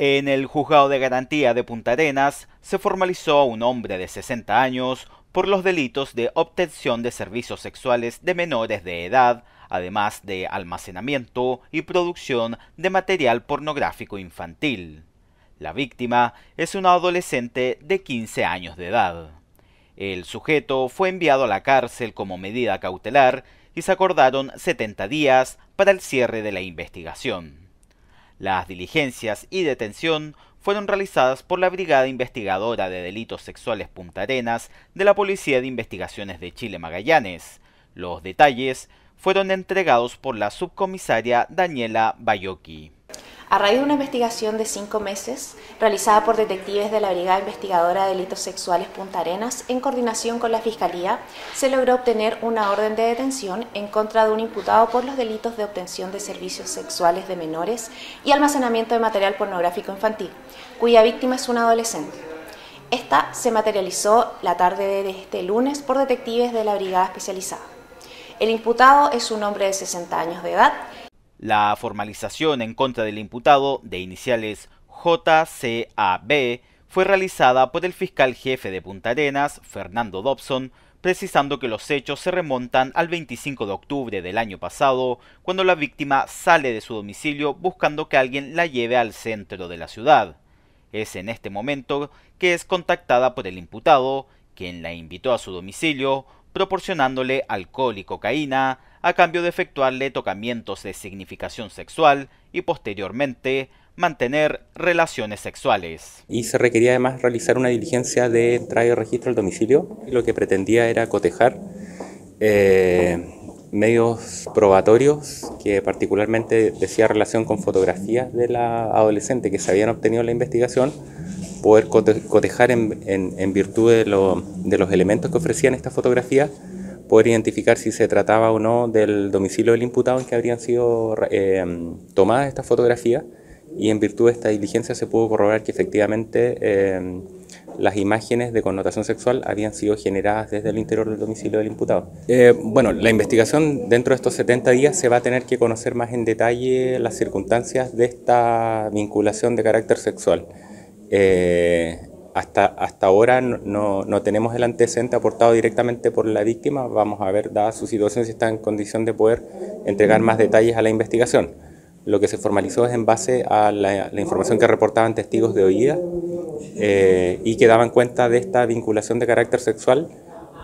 En el juzgado de garantía de Punta Arenas se formalizó a un hombre de 60 años por los delitos de obtención de servicios sexuales de menores de edad, además de almacenamiento y producción de material pornográfico infantil. La víctima es una adolescente de 15 años de edad. El sujeto fue enviado a la cárcel como medida cautelar y se acordaron 70 días para el cierre de la investigación. Las diligencias y detención fueron realizadas por la Brigada Investigadora de Delitos Sexuales Punta Arenas de la Policía de Investigaciones de Chile Magallanes. Los detalles fueron entregados por la subcomisaria Daniela Bayoki. A raíz de una investigación de cinco meses realizada por detectives de la Brigada Investigadora de Delitos Sexuales Punta Arenas en coordinación con la Fiscalía, se logró obtener una orden de detención en contra de un imputado por los delitos de obtención de servicios sexuales de menores y almacenamiento de material pornográfico infantil, cuya víctima es una adolescente. Esta se materializó la tarde de este lunes por detectives de la Brigada Especializada. El imputado es un hombre de 60 años de edad la formalización en contra del imputado, de iniciales JCAB, fue realizada por el fiscal jefe de Punta Arenas, Fernando Dobson, precisando que los hechos se remontan al 25 de octubre del año pasado, cuando la víctima sale de su domicilio buscando que alguien la lleve al centro de la ciudad. Es en este momento que es contactada por el imputado, quien la invitó a su domicilio, proporcionándole alcohol y cocaína, a cambio de efectuarle tocamientos de significación sexual y posteriormente mantener relaciones sexuales. Y se requería además realizar una diligencia de y registro al domicilio. Lo que pretendía era cotejar eh, medios probatorios que particularmente decía relación con fotografías de la adolescente que se habían obtenido en la investigación, poder cotejar en, virtud de, de los elementos que ofrecían estas fotografías poder identificar si se trataba o no del domicilio del imputado en que habrían sido eh, tomadas estas fotografías y en virtud de esta diligencia se pudo corroborar que efectivamente eh, las imágenes de connotación sexual habían sido generadas desde el interior del domicilio del imputado. Eh, bueno, la investigación dentro de estos 70 días se va a tener que conocer más en detalle las circunstancias de esta vinculación de carácter sexual hasta, hasta ahora no, tenemos el antecedente aportado directamente por la víctima. Vamos a ver, dada su situación, si está en condición de poder entregar más detalles a la investigación. Lo que se formalizó es en base a la, información que reportaban testigos de oída eh, y que daban cuenta de esta vinculación de carácter sexual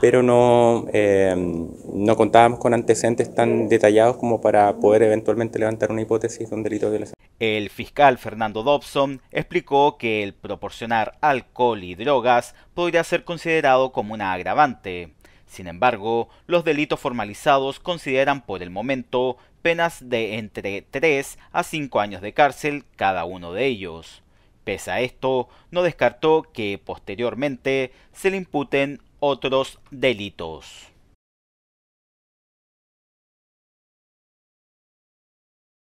pero no, em, no contábamos con antecedentes tan detallados como para poder eventualmente levantar una hipótesis de un delito de violencia. El fiscal Fernando Dobson explicó que el proporcionar alcohol y drogas podría ser considerado como una agravante. Sin embargo, los delitos formalizados consideran por el momento penas de entre 3 a 5 años de cárcel cada uno de ellos. Pese a esto, no descartó que posteriormente se le imputen otros delitos.